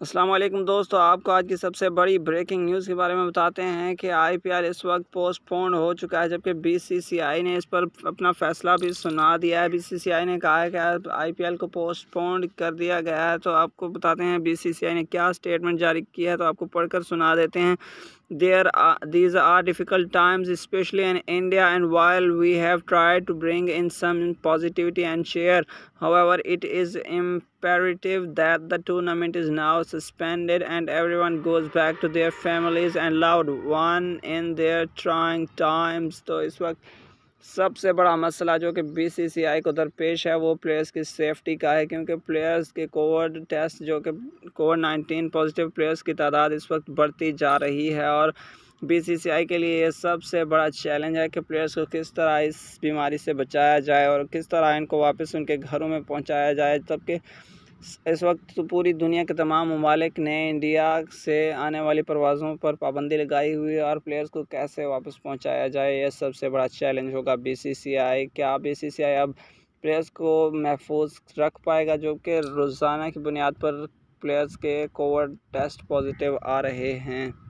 असलकम दोस्तों आपको आज की सबसे बड़ी ब्रेकिंग न्यूज़ के बारे में बताते हैं कि आईपीएल इस वक्त पोस्टपोन हो चुका है जबकि बीसीसीआई ने इस पर अपना फैसला भी सुना दिया है बीसीसीआई ने कहा है कि आईपीएल को पोस्टपोन कर दिया गया है तो आपको बताते हैं बीसीसीआई ने क्या स्टेटमेंट जारी किया है तो आपको पढ़कर सुना देते हैं there these are difficult times especially in India and while we have try to bring in some positivity and share how it is imp imperative that the tournament is now suspended and everyone goes back to their families and loved one in their trying times So, इस वक्त सबसे बड़ा मसला जो कि BCCI को दरपेश है वो प्लेयर्स की सेफ्टी का है क्योंकि प्लेयर्स के कोविड टेस्ट जो कि कोविड 19 पॉजिटिव प्लेयर्स की तादाद इस वक्त बढ़ती जा रही है और बीसीसीआई के लिए यह सबसे बड़ा चैलेंज है कि प्लेयर्स को किस तरह इस बीमारी से बचाया जाए और किस तरह इनको वापस उनके घरों में पहुंचाया जाए जबकि इस वक्त तो पूरी दुनिया के तमाम ममालिक ने इंडिया से आने वाली परवाज़ों पर पाबंदी लगाई हुई है और प्लेयर्स को कैसे वापस पहुँचाया जाए यह सबसे बड़ा चैलेंज होगा आई क्या आई अब प्लेयर्स को महफूज रख पाएगा जो कि रोज़ाना की बुनियाद पर प्लेयर्स के कोविड टेस्ट पॉजिटिव आ रहे हैं